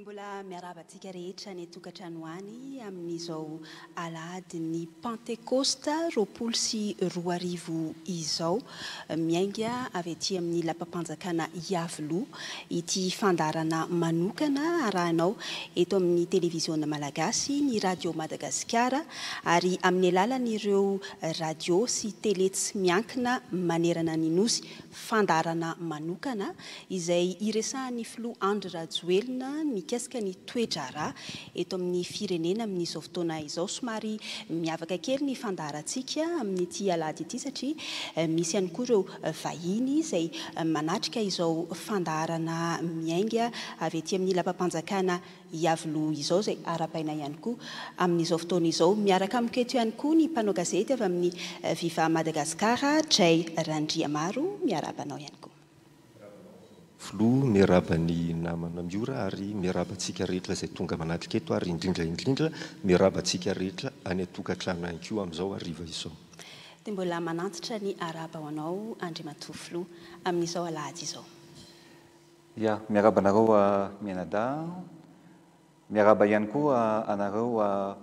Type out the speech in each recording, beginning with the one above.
mbola miaravaantsika rehetra ny atokatra nohoany amin'izao alaady ny pentecosta ropol sy roa arivo izao miainga avy ty amin'ny lapampanjakana yavolo ity fandarana manokana rahainao eto amin'ny televisio-na malagasy ny radio madagasikara ary amin'ny alalan'ireo radio sy tele tsy miankina manerana ny nosy fandarana manokana izay iresahan'ny filo andry ra joelona nikasika ny toedraraha eto amin'ny firenena amin'izao fotoana izao somary miavaka kely ny fandarantsiaka aminyity alady ity satria eh, misy ihany koa ireo eh, vahiny izay eh, manatrika izao fandarana miainga avy ety amin'ny lampampanjakana iavloa izao zay arabaina ihany koa amin'izao fotoana izao miaraka miketo ihany koa ny mpanaogazety avy amin'ny eh, viva madagasikara dray randria maro miarabanao ihany koafilo miarabany namana miora ary miarabantsika rehetra izay tonga manatiketo ary indindra indlindra miaraba ntsika rehetra any atokatrano any ko amin'izao aiva izao dia mbola manantitra ny araba ho anao andrymato filo amin'izao alajy izao a miarabanaraoa ah, mianada miaraba ihany koa ah, anareoa ah,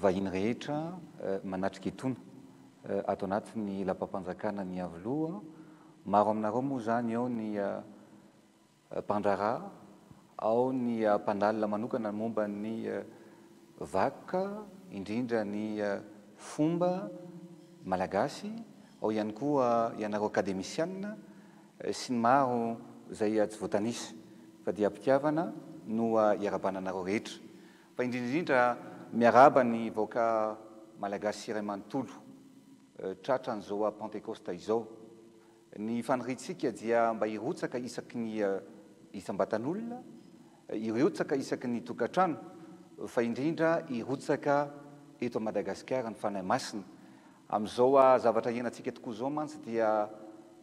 vahiny rehetra eh, manatriky etona eh, atao anatiny lapapanjakana ny avoloha ah. maro aminareo moa zany ao nya mpandrara ao ny mpandala manokana momba ny eh, vaka indrindra ny fomba malagasy ao ihany koa ianareo akademisiane sy ny maro zay a tsy voatanisy fa dia ampitiavana noa iarabananareo rehetrafindridrindra miaraba ny voaka malagasy iraymanontolo eh, tratran'zao a pentecosta izao ny fanorintsika dia mba irotsaka isakyny isambatan'olona irotsaka isaky ny eh, eh, tokatrano fa indrindra irotsaka eto amadagasikar ny fanahy masina am'izao a zavatra ianantsika tokoa zao mantsy dia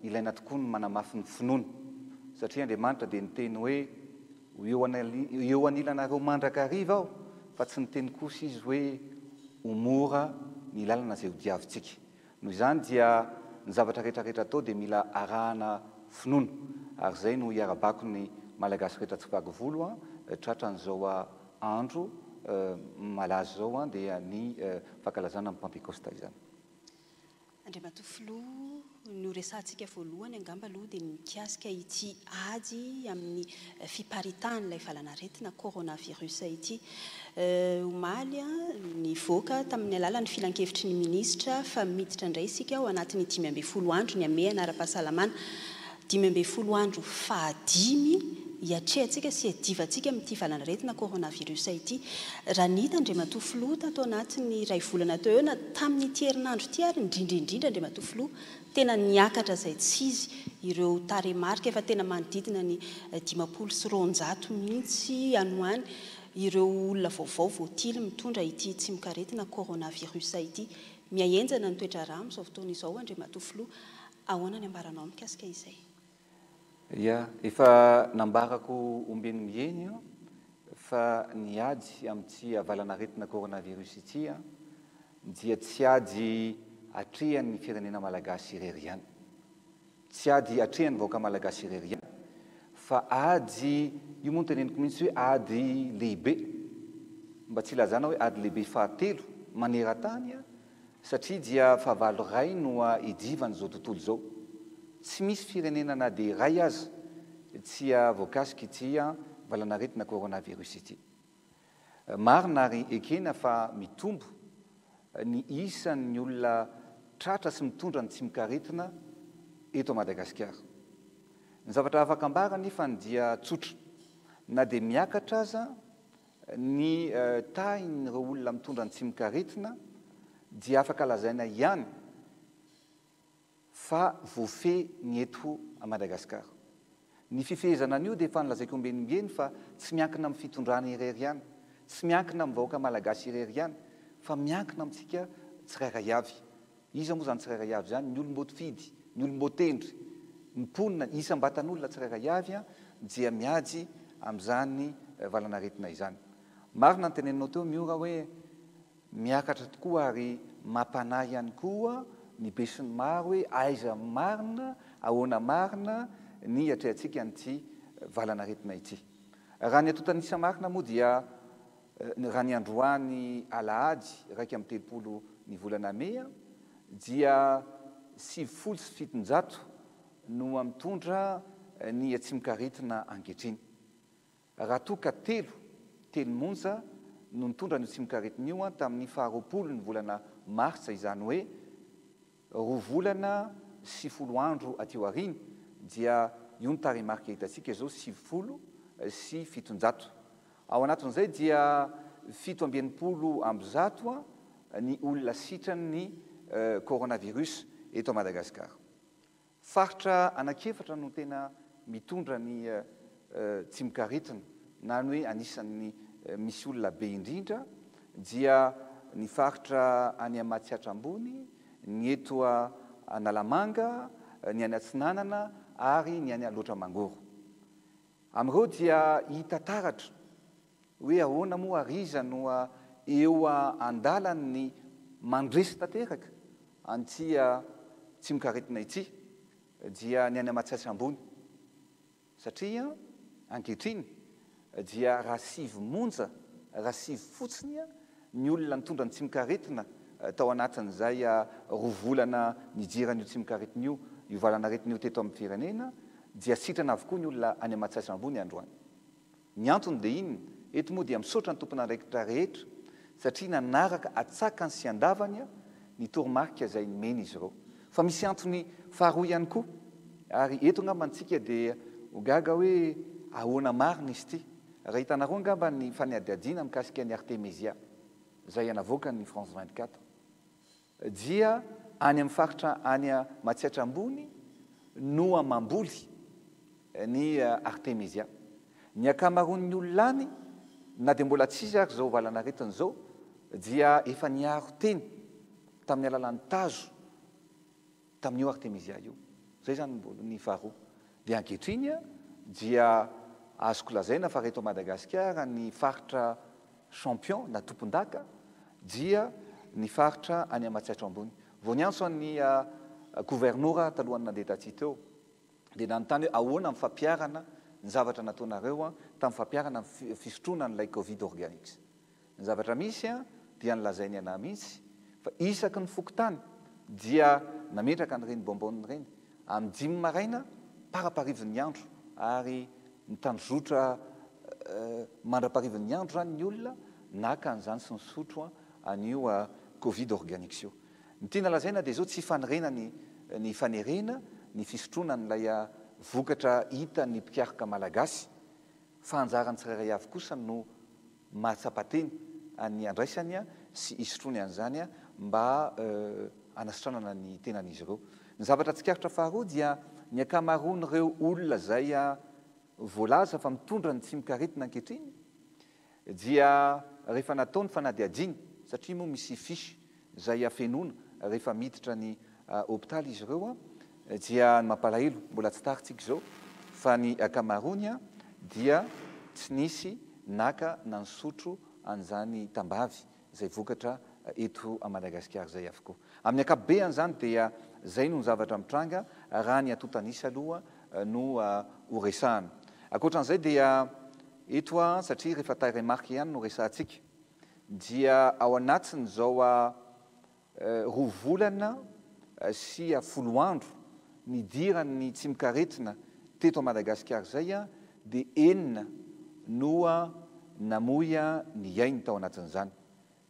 ilaina tokoa ny manamafy ny finona satria andriamanitra di nyteny hoe eo anila anareo mandrakaariva aho fa tsy nyteny kosa izy hoe omora ny lalana izay ho diavitsika noho izany dia ny zavatra rehtrarehetra atao di mila arahana finono ary zay no hiara-bako ny malagasi rehetra tsybaky volo a ah, eh, tratran'zao a ah, andro eh, malazy zao a ah, di ny eh, fahakalazana amin'y pentecostaizanydlo nosnsika lohany angambaloha d nikasika ity eh, eh, a amin'ny fiparitahnylay valanaretinarnairsyaly nyvaka tamin'ny alalan'ny filankevitry ny ministra fa iditra nray sikaanat'ydimyambe flanrony amena ara-pahasalaaiy ambe faresika sy aisikamityvalanaetinararsy ahaitandr matofltto anaty rahavlana to eona tamin'nytierinandro ty ary indrindraindrindra ndri matoflo tena niakatra izay tsizy ireo taremarika efa tena manodidina ny eh, dimapolo sy ronjato mihitsy ano oany ireo olona vaovao voatily mitondra ity tsy moka retina corona virosaity miahenjana ny toetra ra miisao votona izao andri matofloa ahona ny ambaranao mikasika izay ya efa nambarako ombeny miheny o fa ny ady amin'ntsy avalanaretina corona virus itya ah. dia tsy ady atrehan'ny firenena malagasy ireriana tsy ady atrehan'ny vaoaka malagasy irerian fa ady io monteneniko mihitsy hoe ady lehibe mba tsy lazana hoe ady lehibe fahatelo maneratanya satria dia fahavalo ray noa idivany zao tontolo zao tsy misy firenenana de ray azy tsya voakasiky itya valanaretina coronavirusity marona ry ekena fa mitombo ny isanny olona tratra sy mitondra ny tsimikaretina eto a madagasikara ny zavatra afaka ambarany fa ny dia tsotra na dia miakatra aza ny e, tahiny ireo olona mitondra ny tsimikaretina dia afaka lazaina ihany fa voafe ny eto madagasikara ny fifehezananio de fa nylazaiko ombenimbeny fa tsy miankina am' fitondrana ireriany tsy miakina amvahoaka malagasy ireriany fa miankina amitsika tsiraira iavy iza moa zany tsiraraiavy zany ny olombotfidy yolombotendry miponia isambatan'olona tsirarayavya dia miajy am'zany eh, valanaretinayzany marina ny tenenao teo miora hoe miakatra tokoa ary mampanay ihany koa mibesin'ny maro hoe aiza y marina ahoana marina ny atreantsika nty eh, valanaretina ity raha ny atotanisa marina moa dia eh, raha ny androany alaajy raiky am'ytelopolo ny volana meya dia sivifolo sy fitonjato no amitondra eh, ny atsimikaritina angehtriny raha toka telo telomonja no nitondra ny tsimikaretina io a tamin'ny faharoapolo ny volana maritsa izany hoe roa volana sivy folo andro atio ariny dia io nytarimarikaitantsika zao sivifolo eh, sy fitonjato ao anatin'izay dia fito ambianimpolo ambyzato a eh, ny olona sitra ny koronavirus euh, eto a madagasikara faritra anakefatra no tena mitondrany euh, euh, tsymikaretina nany hoe anisan'ny misy olona be indrindra dia ny faritra any amatsy atrambony ny eto a analamanga ny any antsinanana ary ny any aloatra mangoro am'reo dia hita taratra hoe ahoana moa ariza noa eoa andala ny mandresy tateraka antya tsymikaretina ity dia ny any amatsasyambony satriaa ankehtriny dia raha sivy monja raha sivy fotsinya ny olona nitondra ny tsymikaretina tao anatin'zay ro volana mijiranyio tsimikaretinyio iovalana retin'io teto amin'ny firenena dia sitrana avokoa ny olona any ama-tsasy ambony androany ny antony de inny eto moa dia misotra ny tompona andraikitra rehetra satria nanaraka atsaka ny sy an-davanya a ayeny zy ofa misy antony faharo any koa ary etongambantsika di gaga hoe ahoana ariny izy ty raha hitanaroangambany faniadiadiana mikasika ny artemezia zay anavoakany france vit4 dia any am' faritra any matsiatrambony no amamboly ny eh, artemezia ny akamaronny olonany na de mbola tsiz ary zao valanaretiny zao dia efa niaro teny tamin'ny alalan'ny tazo tamin'io artemizia io zay zany bny faro de anketrinya dia azoko lazaina fa reto madagaskara ny faritra champion natompondaka dia ny faritra any ama-tsaitro ambony vo ny antso ny governora talohany nandehatatsyteo de nany tany hoe ahoana am'fampiarana nyzavatra nataonareoa tamn'fampiarana afisotroana n'lay covid organik ny zavatra misy a dia nylazainy ana mihitsy faiak ny okotanydaaetaka nyrenyboboyrenya'iyaainaarapahin'ny andro ayoadraahn'y eh, androzanynyolona nakan'zany sy nysotroacovid ah, ah, organisony tena lazaina de zao tsy fnafanerena ny fisotroana n'laya ah, vokatra hitanypikarika malagasy fanjarany tsiraray avkosa no mahatsapateny any andraisanya sy isotrony an'zanya mb euh, anasitranana ny tenan'izy reo nyzavatra tsikaritra faharoa dia ny akamarony reo olona zaya ah, volaza fa mitondra ny tsymikaretina ankehitriny dia rehefa nataony fanadiadiny satria moa misy fisy zay afenona rehefa miditra ny opitaly ah, izy reoa ah, dia ny mampalahelo mbola tsy tarytsik zao fa ny akamarony a dia tsy nisy naka na ny sotro an'izany tambavy zay vokatra eto madagasikar zay avokoa amin'ny akapobe any zany dia zay nonyzavatra mitranga raha ny atotanisa aloha eh, no eh, horesahany akotran'izay dia eto a satria rehefa tay remarky ihany noresantsika dia ao anatiny zao a eh, roa volana sya foloandro midirany tsy mikaretina teto amadagasikar zay a de enina noa namoya ny ai ny tao anatin'izany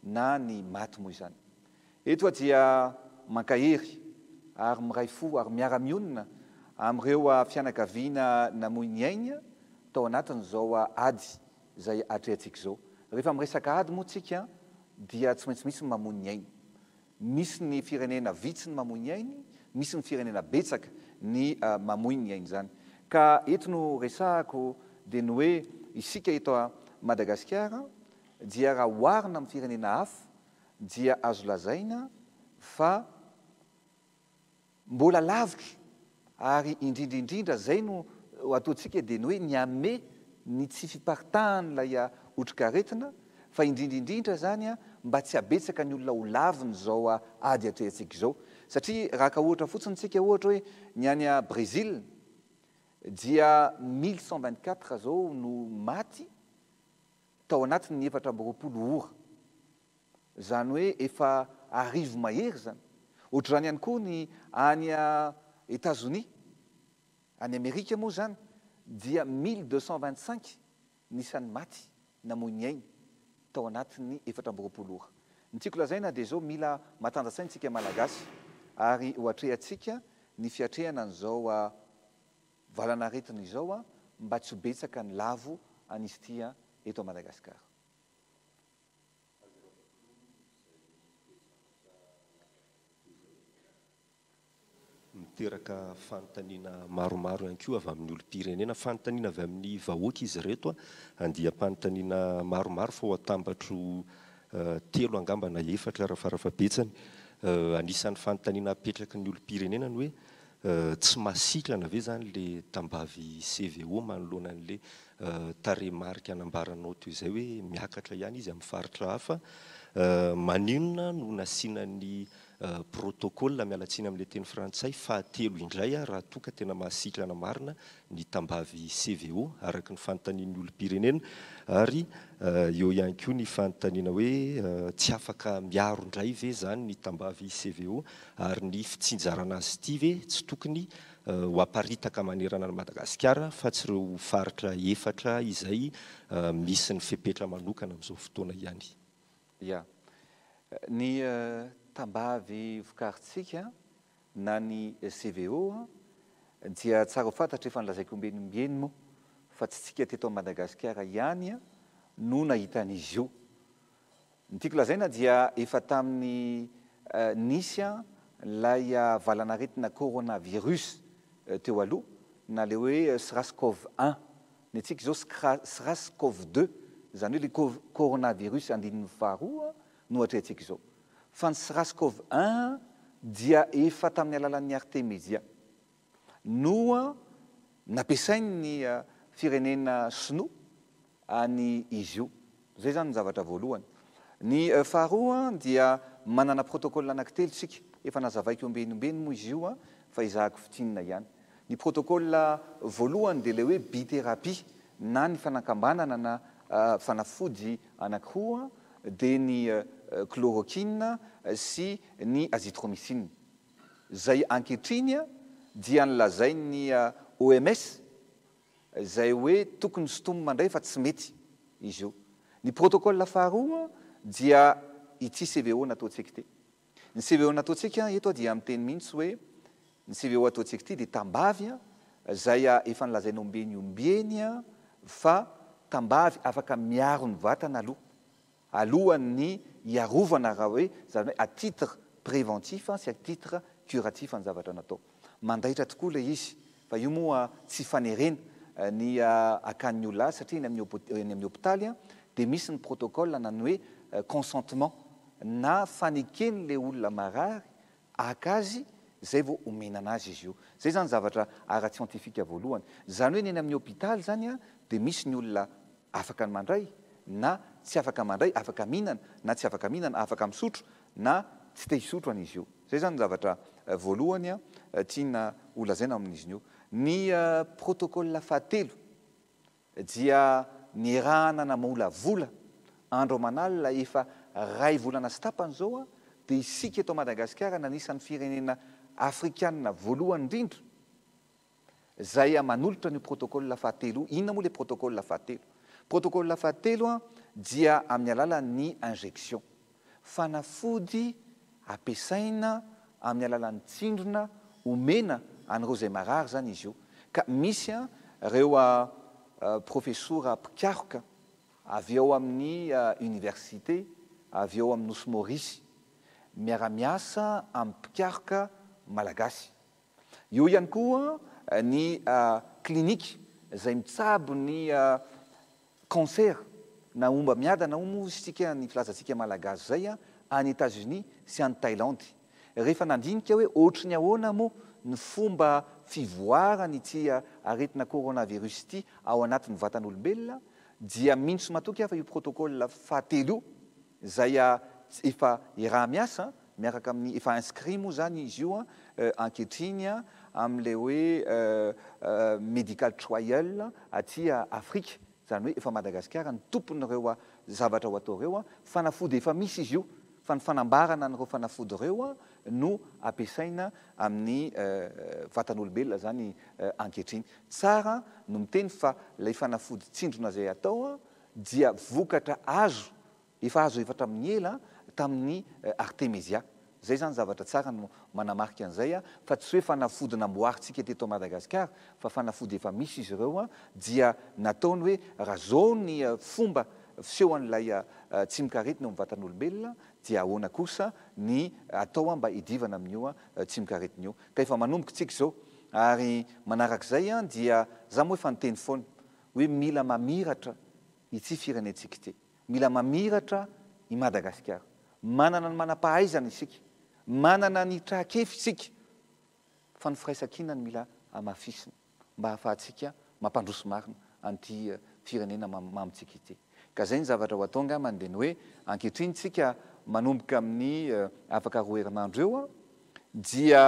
na ny maty mo zany eto a dia mankahery ary miray fo ary miara-mionina am'reoa ah, fianakaviana namoigny aigny tao anatiny zaoa ah, ady zay atre atsika zao rehefa miresaka ady moa tsika dia tsy maintsy misy mamoiny aigny misy ny firenena vitsy ny mamoiny aigny misy ny firenena betsaka ny ah, mamoiny aigny zany ka eti no resahako de ny oe isika etoa madagasikara dia raha hoharina amin'ny firenena hafo dia azo lazaina fa mbola lavitro ary indrindraindrindra zay no ataontsika de no hoe ny amey ny tsy fiparitahanylay a ah, otrikaretina fa indrindraindrindra zany a ah, mba tsy abetsaka ny olona ho laviny zao a ah, ady ate atsika zao satria rahaka ohatra fotsiny tsika ohatra hoe ny any a brezil dia milecent2t4t zao no maty tao anatin'ny efatra amboroapolo ora zany hoe efa arivo mahery zany ohatra rany ihany koa ny anya ah, etatz-onis any amerika moa zany dia mile deucent vintcinq nisan'ny maty namony ainy tao anati'ny efatra amboroapolo ora ny tsikolazay na de zao mila matanjatsaintsika malagasy ary ho atrehatsika ny fiatrehana an'zao a ah, valana retinyizao a ah, mba tsy hobetsaka ny lavo anizy tya etomadagasikara miteraka fanontaniana maromaro ihany ko avy amin'ny olopirenena fanontaniana avy amin'ny vahoaka izy reto a andia mpanontaniana maromaro fa o atambatro eh, telo angambana efatra raha fara fapetsany eh, anisan'ny fanontanina apetraky ny olompirenenany hoe eh, tsy masitrana ave zany la tambavy cvo manoloanan'la Euh, taremarika anambaranao to izay hoe miakatra ihany izy amin'ny faritra hafa euh, maninona no nasianany euh, protocol mialatsiana amin'lay teny frantsay fahatelo indray a raha toka tena mahasitra namarina ny tambavy cvo araka ny fanotanin'ny olompirenena ary eh, eo ihany koa ny fanontaniana hoe eh, tsy afaka miaro ndray ve zany ny tambavy cvo ary ny fitsinjarana azy ty ve tsy tokony eh, ho amparitaka manerana ny madagasikara fa tsy ireo faritra efatra izay misy ny fepetra manokana amin'izao fotoana ihany ya ny tambavy vokaritsika na ny cvo dia tsara o fantatra efa nylazaiko ombenyombeny moa fa tsy tsika tytao madagasikara ihany a no nahitan'izy io nytiako lazaina dia efa tamin'ny eh, nisy a laya valanaretina coronavirus eh, teo aloha na le hoe eh, sraskove un ny atsiky zao sraskove d zany hoe le o coronavirus andininy faroa no atrey antsiky zao fa ny sraskov un dia efa tamin'ny alalan'ny artemedia noa napiasainy firenena sino any izy io zay zany nzavatra voalohany ny euh, faharoa dia manana protoco anaki telo tsika efa nazavaiko ombeniombeny moa izy io a fa izahako fitina ihany ny protocol voalohany de le hoe bi terapie na ny fanakambanana na euh, fanafody anakooa de ny kloroki euh, sy ny azitromicie zay anketriny a dia ny lazai ny oms zay hoe tokony sotomy mandray fa tsy mety iz io ny protocolfaroa dia ity cvo nataotsik ty ny cvo nataontsika eto a di ami'teny mihitsy hoe cvoataontsik ty de tambavya zaya efanilazainaoombieny ombienya fa tambavy afaka miaro ny vatanaaloha alohany iarovana raha hoe zanao atitre préventif sy atitrecuratifny zavatranataoandaatoka le iz fa io moaa tsy fanerena ny ah, akan'ny olona azy satria eeny amin'ny hôpitaly an de misy ny protocoleanany hoe eh, consentement na fanekeny la olona marary akazy zay vao homenana azy izy io zay zany zavatra ara-tsientifika voalohany zany hoe nyeny amin'ny hôpitaly zany ah, a de misy ny olona afaka ny mandray na tsy afaka mandray afaka mihinana na tsy afaka mhinana afaka mi'sotro na tsy te hisotro an'izy io zay zany zavatra eh, voalohanya ah, tiana olazainao amin'izyny o ny euh, protokolfahatelo dia nirahana na molavola andro manalina efa ray volana stapany zao a de isika etao madagasikara nanisan'ny firenena afrikaa voalohany indrindro zay a manolotra nyio protocôlafahatelo i inona moa ila protokôlfahatelo protokôlafahatelo a dia amin'ny alalany ingection fanafody ampiasaina amin'ny alalan'ny tsindrona omena anyreo zay marary zany izy io ka misy a reoa professora mpikaroka av eo amin'ny université avy eo amin'nyos morisy miaramiasa amin'y pikaroka malagasy io ihany koaa ny clinike zay mitsabo ny cancert naomba miadana o moa sy tsika ny filazantsika malagasy zaya any etats-unis sy any thailande rehefa nandrinika hoe oatra ny ahoana moa ny fomba fivoarany tia aretina coronavirus ity ao anatin'ny vatan'olombelona dia mintso matoky afa io protocol fahatelo io zay a ah, efa i raha miasa miaraka amin' efa inscrit moa zany izy io a ah, anketrinya ah, am'ley hoe médical troyel atia afrika zany hoe efa madagasikara ny tomponyreoa zavatra ao atao reo a fanafody efa misy izy io fa ny fanambarana n'reo fanafody reoa no ampiasaina amin'ny eh, vatan'olombelona zany eh, ankehtriny tsara no miteny fa lay fanafody tsindrona zay atao a dia vokatra azo efa azo efatra amin'ny ela tamin'ny eh, artemezia zay zany zavatra tsara no manamarika an'izay a ah, fa tsy hoe fanafodynamboarytsika tytao madagasikara fa fanafody efa misy izy reo a ah, dia nataony hoe razany fomba fseho an'laya ah, ah, tsy mikaretiny oam vatan'olombelona dia aoana kosa ny atao a mba hidivana amin'io a ah, tsy mikaretiny eo ka efa manomboky tsika zao ary manarak'zay a dia zao moaefa niteny foana hoe mila mamiratra ity firenetsikte mila mamiratra i madagasikara manana ny manapahaizana isik manana ny trakefy isik fa nifiraisakinany mila amafisina mba hahafahatsika mampandroso marina anty firenena mamitsikite ka zay ny zavatra ho ataonga mandeha ny hoe anketrinytsika manomboka amin'ny eh, afaka ro erinandro eo a dia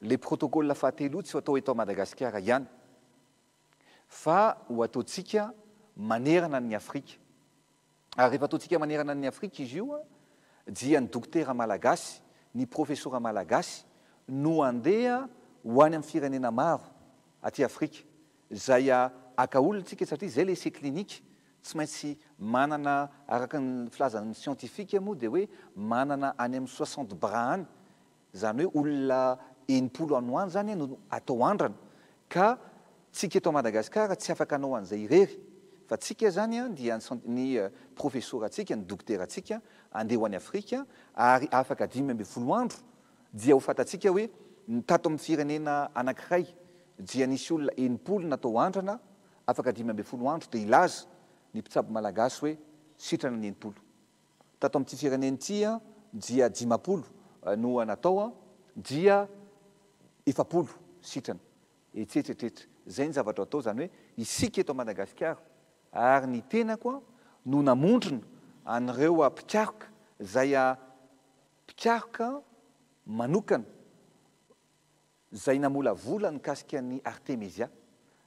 le protokolyafahateloa tsy ho atao tao madagasikara ihany fa ho ataontsika manerana ny afrika ary rehefaataotsika manerana ny afrika izy ioa dia ny doktera malagasy ny profesora malagasy no andeha ho any amin'ny firenena maro aty afrika zay a eh, aka olona tsika satria zay le se klinike tsy maintsy manana arakany filazany sientifike moa de hoe manana any amin'ny sxant bra any zany hoe olona enipolo anyany zanyn atao andrana ka tsika etao madagasikara tsy afaka anao an'izay irery fa tsika zany a dia ny professor atsika ny euh, dokteratsika andehaho an'ny afrika ary afaka dimy ambe folo andro dia hofatatsika hoe ntato ami'ny firenena anakiray dia nisy olona enipolo na atao andrana afaka dimy ambe folo andro de ilaza ny pitsabo malagasy hoe sitrana ny enimpolo tato amitsy firenentia dia jimapolo eh, noohanatao a dia efapolo sitrany etretretretry zay ny zavatra atao zany hoe isika eto madagasikara ary ny tenako a no namontrona an'reo a mpikaroka zay a mpitaroka manokana zay namola vola ny kasika ny artemesia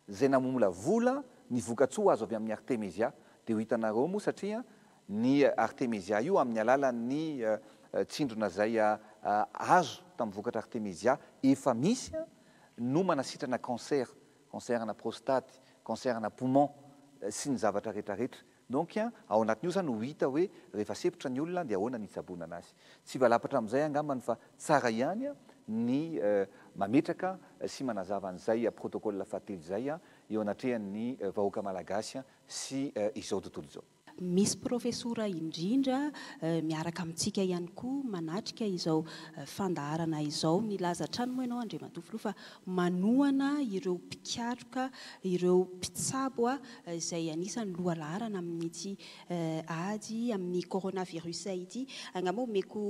zay namola vola ny vokatso azo avy amin'ny artemesia de ho hitanareo moa satria ny artemezia io amin'ny alala'ny eh, eh, tsindrona zay eh, azo tamin'yvokatra artemezia efa misya no manasitrana cancert cancerna prostaty cancerna poumon sy ny zavatra rehtrarehetra donk ao anatin'io zany ho hita hoe rehefa sepotra ny olona de ahoana nisabona anazy tsy valapatra amin'izay angambany fa tsara ihanya ny mametraka sy manazavan'zay protocolfatily zaya eo anatreha ny eh, vahoaka malagasya sy eh, izao tontolo zao misy profesora indrindra eh, miaraka mintsika ihany koa manatrika izao fandarana izao milaza tranomoa ianao andrimatofoloa fa manoana ireo mpikiatroka ireo mpitsabo a zay anisany lohalarana amin'nyitsy ajy amin'ny corona virusaity agnamo meko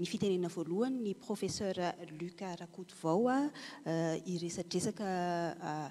ny fitenena voalohany ny professer luca rakoty vao a iresadresaka ah,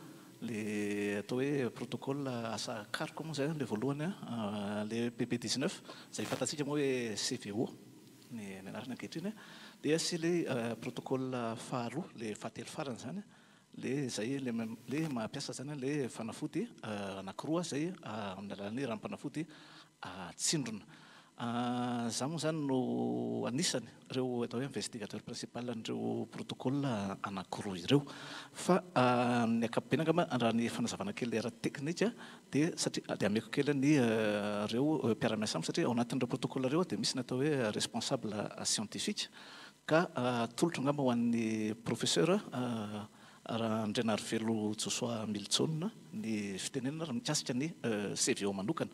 le atao hoe protocole asa karoko moa zay le voalohany a euh, le pp 1xneuf zay fatatsika moa hoe cvo ny anariny ankehitriny le asy le euh, protocol faharoa le faateely farany zany le zay lele mahampiasa zany le fanafody euh, anakiroa zay amin'ny alalany raha 'mpanafody tsindrona Ah, za moa za noanisany reo ato oeinvetigateur principalreorotaakiroa irenakapobenagaarahanyfanazavana ah, kelyr tenika d sariade amakokelynyreopiara-miasam satria aoanatin'reoproto reo de misy ny atao oeresponsableientifie ka ah, tolotrongama hoan'ny professeur rahanrenaryvelo osoa milso ny fitenenana r mikasika ny eh, ceva manokana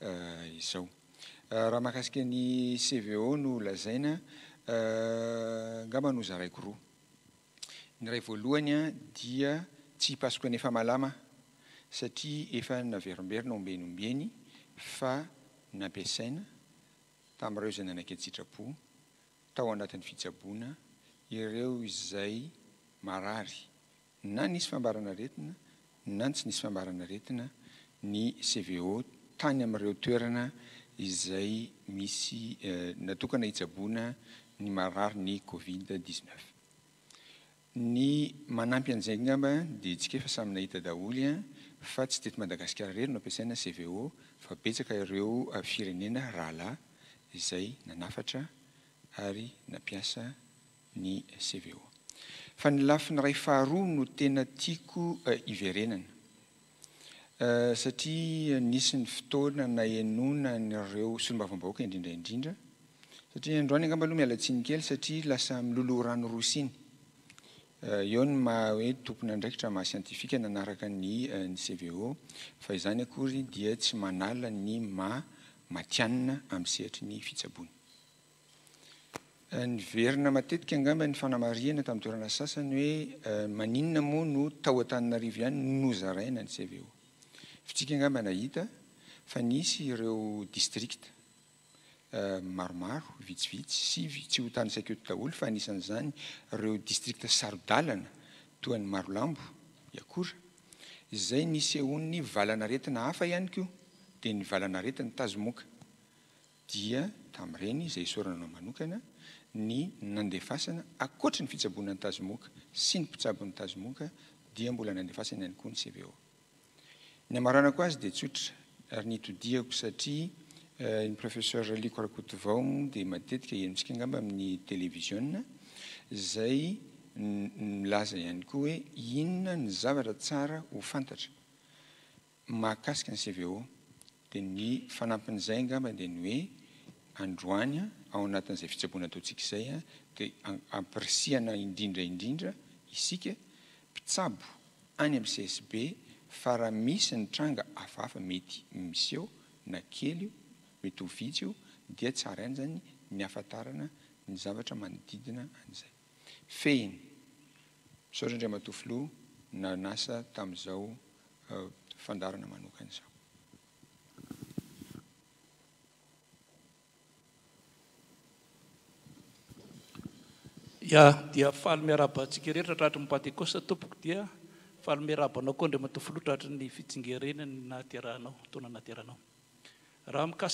zarhamahakasika euh, euh, ny cvo no lazaina euh, ngamanoza raiko roa nyray voaloanya dia tsy pasoko nyefa malama satria efa naverimberina ombenyombeny fa nampiasaina tami'ireo zay nanakenytsitrapo tao anatin'ny fitsaboana ireo izay marary na nisy fambarana retina na tsy nisy fambarana retina ny cvo tany ami''ireo toerana izay misy eh, natokana hitsaboana ny marary ny covid dixnef ny manampy anizanaaba de ntsika efa samynahita daholy a fa tsy teto madagasikara reny no ampiasaina cvo fa petsaka ireo eh, firenena rahalahy izay nanafatra ary napiasa ny cvo fa ny lafi ny ray faharoa no tena tiako eh, iverenana Eh, satria nisy ny fotoana na enona nyreo solombavambaoaka indrindraindrindra satriaanany angamba loha mialatsinykely satria lasa lolonooe eh, tompona ndraikitra mahasientifikananaraka ycvoazanyaoydia eh, tsy manaay maa myeryyna tam'yanaayoanoanynainany cvo tsamaaeodirtmaromaro eh, vitsivits tsy hotanysakot daolo fa anisan'zany reodistritsnatoany marolambo aazay nseonny vlanaretina afa anyko d nvalanaretiny tazoka dia tam'reny zay sorananao manokana ny nadefasana akotr ny fitsabona ny tazomoka sy ny pitsabon'ny tazomoka dia mbola nandefasana ihany kony svo ny amaranako azy dea tsotra ary ny etodiako satria euh, ny professer ali krakotvaomoa dia matetika imintsika angamba amin'ny televisioa zay milaza ihany koa hoe inona ny zavatra tsara ho fantatra mahakasika ny cvo dia ny fanampin'izay angamba dia ny hoe androany a ao anatin'izay fitsaboana taontsikaizay a dia ampresiana indrindraindrindra isika mpitsabo any amin'ny csb fa raha misy nitranga afaafa mety miseho na kely io mety ho vitsy io dia tsara any zany ny afatarana ny zavatra manodidina an'izay feny misaotra indriy matofoloa nanasa tamin'izao uh, fandarana manokanyizao adiafaly miarabantsika rehetra htraatra mipate kosatompoko dia hikaika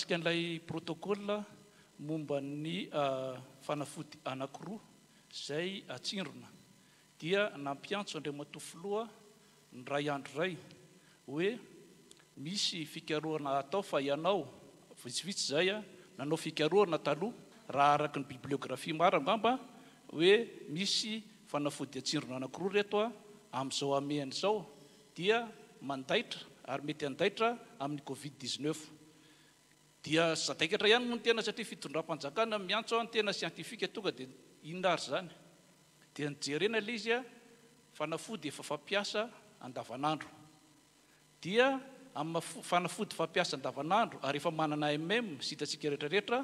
n'layrotoolmombany ah, fanafody anakiroa zay atsindrona dia nampiantso andrimatofiloa nray andro ray hoe misy fikaroana atao fa ianao vitsivitsy zay a nanao fikaroana taloha raha araka ny bibliografia marago amba hoe misy fanafody atsinrona anakiroa reto a amn'izao amen'zao dia mandaitra ary mety andaitra amin'y covid-n dia zadaikatra iany mony tena satria fitondram-panjakana miantsontena ientifika tonga di inary zany di njerena la izya fanafody efa fampiasa andavanandro dia afanafody fapiasaandavanandro ary efa manana mm s itasika rehtrarehetra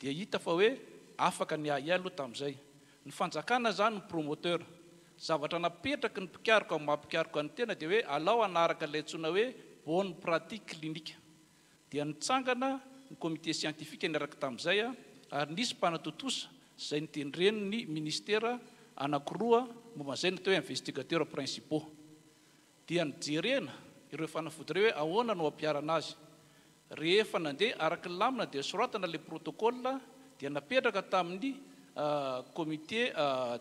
dhita fa hoe afaka ny aa aloha tami'zay nyfanjakana zany nypromoteur zavatra napetraka ny mpikariko mahapiaiko n tena de oe alaoanaka lay tsona hoe bone pratique clinia da nitsangana ny comité cientifique nyaraka tami'izaya ary nisy mpanatotosa zay ntenreno ny ministera aaamomazayn to heinvestigateur principadaneena ireofnadre hoe ahonano apiaranazy ehef adearak laina di soratana la protocol dia napetraka tamin'ny Euh, comité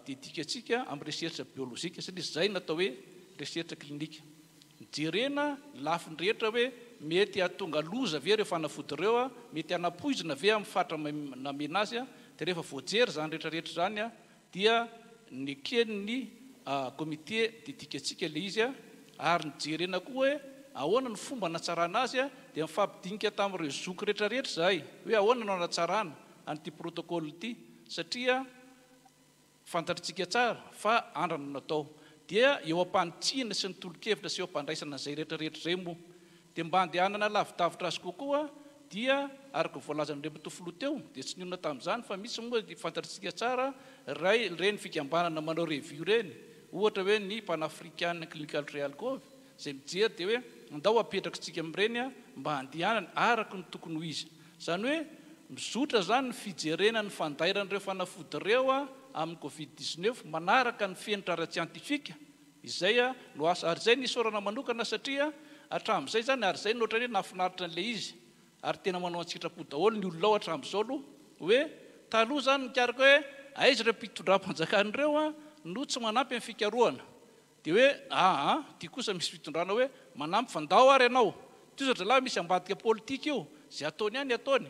dedikatsika am'y reserche biôloika sari zay natao hoereerthliirehetrahoe metytngaz erefnadyreoamety aainaae ami'fatraamena azya d rehfa vojery zany retrarehetra zanyadakemité euh, disika le izya arynjerenako he ahonany fomba natsarana azya d mifampidinika tami''reo zoky rehetrarehetra zahy hoe ahonano anatsarana anty protokolty satria fantatrtsika tsara fa andrananatao dia eo ampanitsihna sy nytolokevitra sy eoampandraisanazay rehetrarehetra zay mo de mba aana laiavitra azykokoadiaaravlazanyremptofloteo ds na ta'zany famisymoafka refkbmanao rei reny ohatrahoe ny panaialiialrelovzay e d oe anda apetraksikaamrenyamba aaarakny tokony hiz zany oe mizotra zany nyfijerena ny fandairanreo fanafody reoa amin'covidaoazay zany azaynaira ieotsirapolny olonao atazao lohoea zany arak oeaiz reo pitondraanakreoano tsy manampy mfianadoekosa ah, ah, misy itndranaoeanapyndy anaoto zotra lah misy abaikapo za ataony any ataony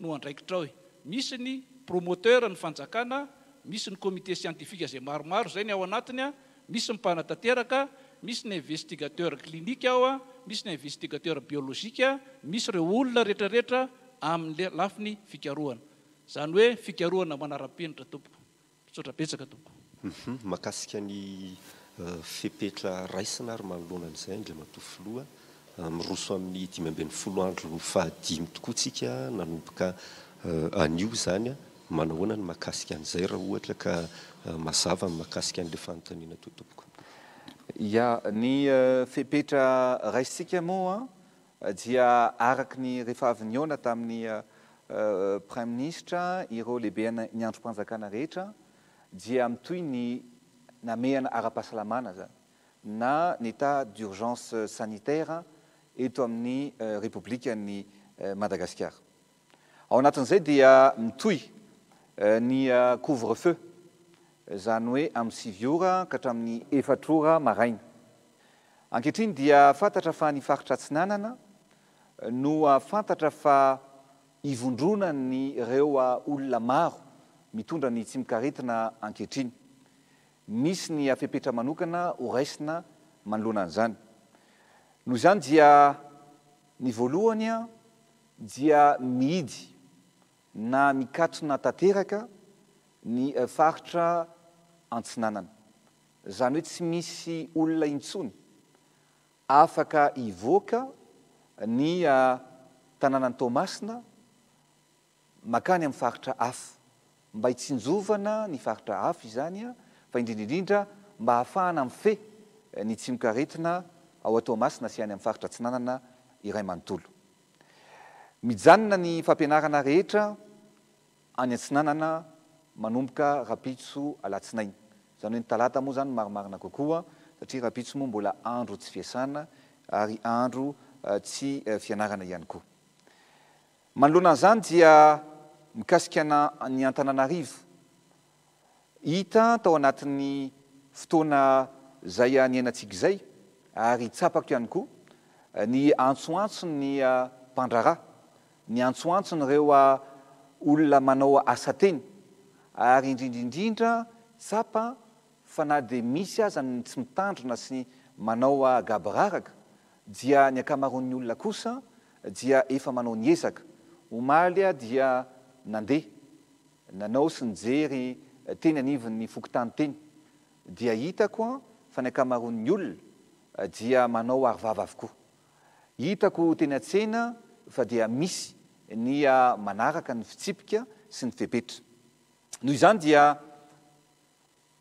noandraikitra ao e misy ny promoteur ny fanjakana misy ny comité sientifike zay maromaro zay ny ao anatiny a misy nympanatanteraka misy ny investigateur clinike aho a misy ny investigateur biologike misy reo olona rehetrarehetra amin'n'llafi ny fikarohana zany hoe fikaroana manara-penatra tompoko isotrapetsaka tomoko mhm, mahakasika ny euh, fepetra raisana ry manolona n'izay nda matofoloa m'roso amin'ny dimy amben'ny folo andro fahadimy tokoantsika nanomboka eh, anio zany a manahoana ny makasika an'izay raha ohatra ka eh, mahazava min' makasik an'le fanontaniana totompoko a ny eh, fepetra raisika mo a dia araka ny rehefa avy ny ona tamin'ny premm ministre ireo lehibeny androm-panjakana rehetra dia amitoy ny namehana ara-pahasalamana zany na ny etat d'urgence sanitaire eto amin'ny eh, repoblikany eh, madagasikara ao anatin'izay dia mitohy eh, ny couvre feu zany hoe amin'y siviora akatramin'ny efatrora maraina anketriny dia fantatra fa nifaritratsinanana noa fantatra fa ivondrona ny reoa olona maro mitondra ny tsy mikaretina anketriny misy ny afepetra manokana horaisina manoloananyizany noho zany dia ny voalohany a dia mihidy na mikatona tanteraka ny eh, faritra antsinanana zany hoe tsy misy olona intsony afaka ivoaka ny eh, tanànany tomasina makany amin'ny faritra afo mba hitsinjovana ny faritra afo izany a fa indrindrindrindra mba hahafahana ami' fe eh, ny tsimokaretina aoatao masina sy any amin'ny faritra atsi nanana iray manontolo mijanona ny fampianarana rehetra any antsinanana manomboka rapitso alatsinainy zany hoe ny talata moa zany marimarina kokoa satria rahapitso moa mbola andro tsy fiasana ary andro eh, tsy eh, fianarana ihany koa manoloana an'zany dia mikasikana ny antanàna arivo hita tao anatin'ny fotoana zay any ainantsika izay ary tsapako ihany koa eh, ny antsoantso nya pandrara ny eh, antsoantso ny reoa eh, olona manao a asa teny ary indrindraindrindra tsapa fa na de misy azan tsy mitandrona sy manao a gabararaka dia ny akamaron'ny olona kosa dia efa manao niesaka omaly a dia nandeha nanao sy nyjery teny anivi'ny fokotanyteny dia hitako a fa ny akamaron'ny olona dia manao arivava avokoa hitako teny tsena fa dia misy nya ah, manaraka ny fitsipika sy ny fepetra noho izany dia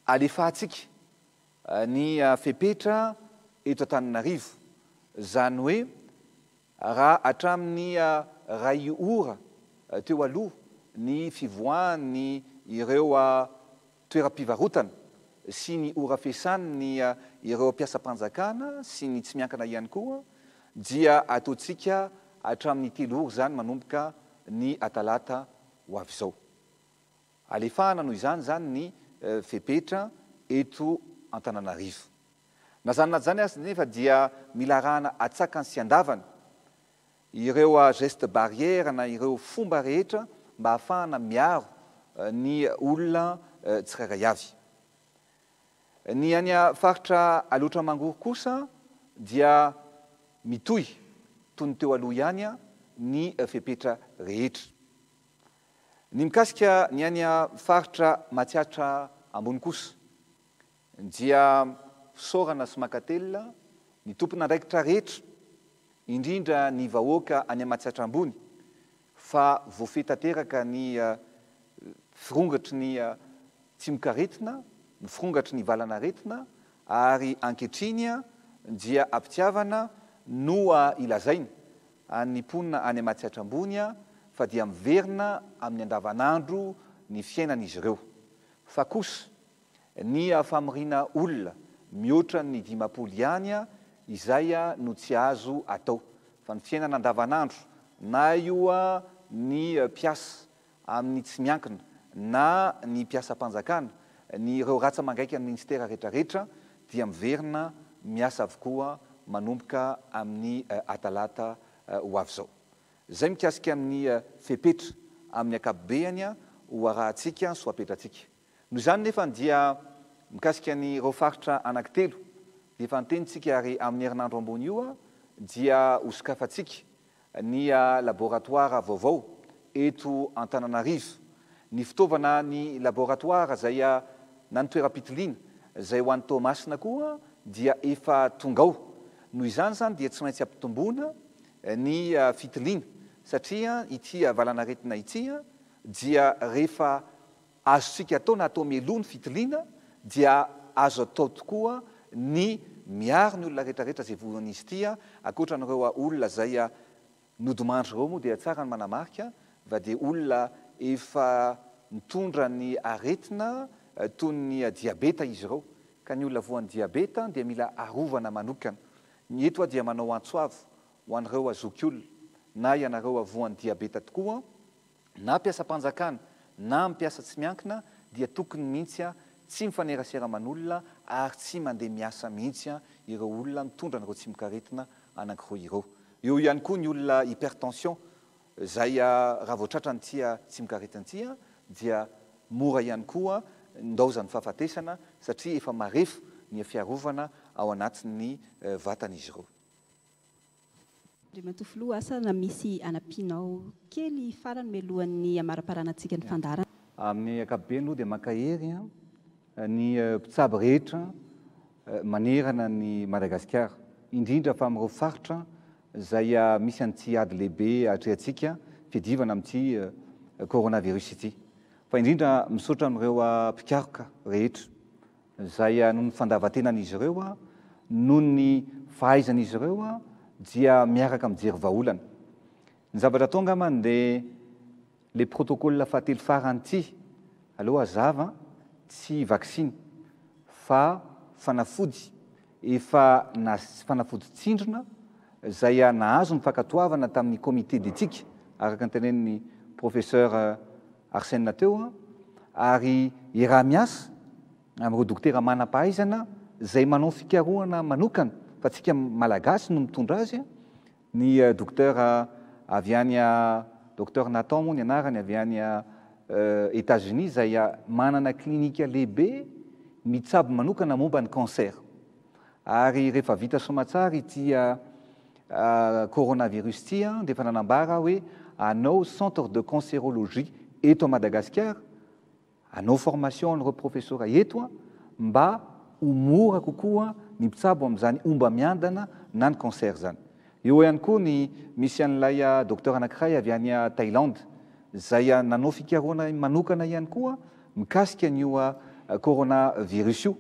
alefantsika ah, ny ah, fepetra eto an-taninarivo zany hoe raha atramin'ny ray ora teo aloha ny fivoan ny ireoa toera-pivarotana sy ny orafeasaniny ah, ireo ampiasam-panjakana sy ny tsy miankana iany koa dia ataontsika atramin'ny telory zany manomboka ny atalata ho avy izao alefahana noho izany zany ny eh, fepetra eto an-tanàna rivo na zanyanaty zany a snefa dia mila rahana atsakany sy an-davana ireoa ah, geste barrière na ireo fomba rehetra mba ahafahana miaro eh, ny olona eh, tsirairay avy ny any a faritra aloatra mangoro kosa dia mitohy toyny teo aloh ihany a ny fepetra rehetra ny mikasika ny any a faritra matsiatra ambony kosa dia saorana symakatela ny tompona andraikitra rehetra indrindra ny vahoaka any a matsiatra ambony fa voafetateraka ny eh, firongatry ny eh, tsimokaretina mifrongatry ny valana retina ary anketriny a dia ampitiavana noa ilazaina any ponina any amatsiatra ambonya fa dia miverina amin'ny andavanandro ny fiainanaizy ireo fa kosa ny afamoriana olona mihoatranny dimapolo ihany a izay a no tsy azo atao fa ny fiainana andavanandro na io a ny piasa amin'ny tsy miankina na ny mpiasampanjakana ny reo ratsa mangaiky anyministera rehtrarehetra dia miverina miasa avokoa manomboka amin'ny eh, atalata eh, ho avy zao zay mikasika amin'ny eh, fepetra amin'ny akabobeanya hoarahntsika soapetra asika noho zany nefadia mikasika ny reo faritra anak telo deefa ntenytsika ary amin'ny erinandro ambony io a dia hosikafa atsika ny laboratoira vaovao eto an-tananarizo ny fitaovana ny laboratoira zaya na ntoerapitilina zay ho an'ny taomasina koa dia efa tongao noho izany zany dia tsy maintsy ampitomboana eh, ny eh, fitiliana satria itya valanaretina itya eh, dia rehfa azo tsika atao na atao melo ny fitiliana dia azo atao tokoa ny miari ny olona rehtraretra zay voan'izy tya akotra nyreoa olona zaynodmandry reo moa de tsara ny manamark va de olona efa mitondra ny aretina Eh, tony eh, diabeta izy reo ka ny olona voan'ny diabeta dea mila arovana manokana ieta ah, dia manao antsoav hoan'reo azoky olona na ianareo avoan'ny ah, diabeta tokoaa na piasampanjakana na mpiasa tsy miankina dia tokony mihitsy a ah, tsy mifaneraseraman'olona ary tsy mandeha miasa mihitsya ireo olona mitondranyreo tsy mikaretina anakre ireo eo ihany koa ny olona hypertension zay raha voatratra ny tia tsy mikaretiny tya dia mora ihany koa ndaozan'ny fahafatesana satria efa marefo ny fiarovana ao anati'ny vatanaizy reoaana mis aapaakeyany yaaapaanaid amin'ny akapobeny loha di makahery a eh, ny eh, mpitsaby rehetra eh, manerana ny madagasikara indrindra fa am'reo faritra zay ah, misy anty ady lehibe atreatsika fidivana amin'ity corona virus ity fa indrindra misaotra amn'reoa ah, mpikaroka rehetra zay a ah, noho ny fandavatenan'izy ireo a ah, noho ny fahaizan'izy ireo a dia miaraka am'jery vaolana ny zavatra tonga mandeha la protocolifahatelo faranty aleoha zava tsy vaksiny fa fanafody efa nafanafoditsindrona zay a nahazo mifakatoavana tamin'ny komité detika araka ntenenn'ny professeur arsana teoa ary i raha miasa am'ro doktera mana-pahaizana zay manao fikaroana manokana fa tsika malagasy no mitondra azy ny eh, dote avy any eh, docteur natan moa ny anarany avy anya eh, etats-unis zaya manana klinika lehibe mitsaby manokana momba ny cancer ary rehefavita somatsara tya coronavirus tya defa nanambara hoe anao centre de cancérologie eto a madagasikara anao formation anyreo professera eto a mba omora kokoa ny pitsabo am'izany omba miandana na ny cancert zany eo ihany koa ny misy an'lay a ah, docter anakiray avy any a ah, thailande zay ah, nanao fikaroana manokana ihany koa mikasika an'ioa corona virus io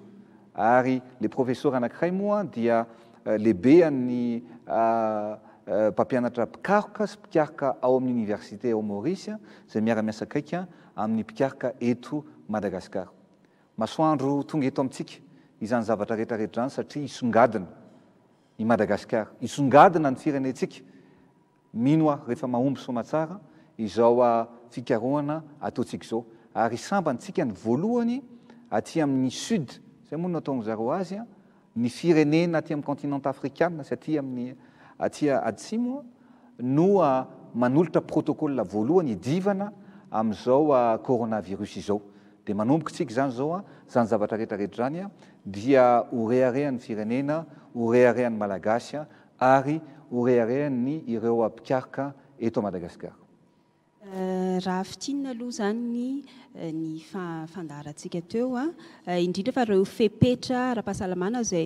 ary le professer anakiray moaa dia lehibe any mpampianatra euh, pikaroka sy pikaroka ao amin'ny université aomaricya zay miara-miasakik aminy ikaketoaeeraetranysaiaisoiadaasarisongadina ny firenensikinaefaahmbomasoryambantsikay ah, vohany aty amin'ny sud ay m natoazya ny firenena aty amin'ny continante afrikan sy atia amin'ny atya ad simoa noa manolotra protocol voalohany hidivana amin'izao ah, corona virus izao dia manomboka tsika zany zao a ah, zany zavatra rehetrareetra zany a ah, dia horeharehan'ny firenena horeharehan'ny malagasya ary horeharehany ireo ampikarika eto madagasikara eh, raha fitinina aloha zanyny ny eh, fandarantsika teo a eh, indrindra fa reo fepetra raha-pahasalamana zay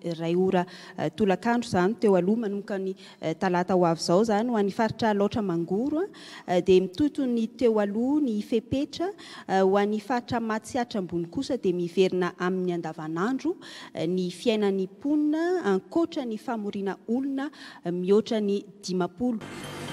ray ora eh, tolakandro izany teo aloha manonkany eh, talata ho avy izao izany ho any faritra laotra mangoroa eh, dia mitoto ny teo aloha ny fepetra ho any faritra matsiatra ambony kosa dia miverina amin'ny andavanandro ny fiainany mponina ankoatra ny famoriana olona mihoatra ny dimapolo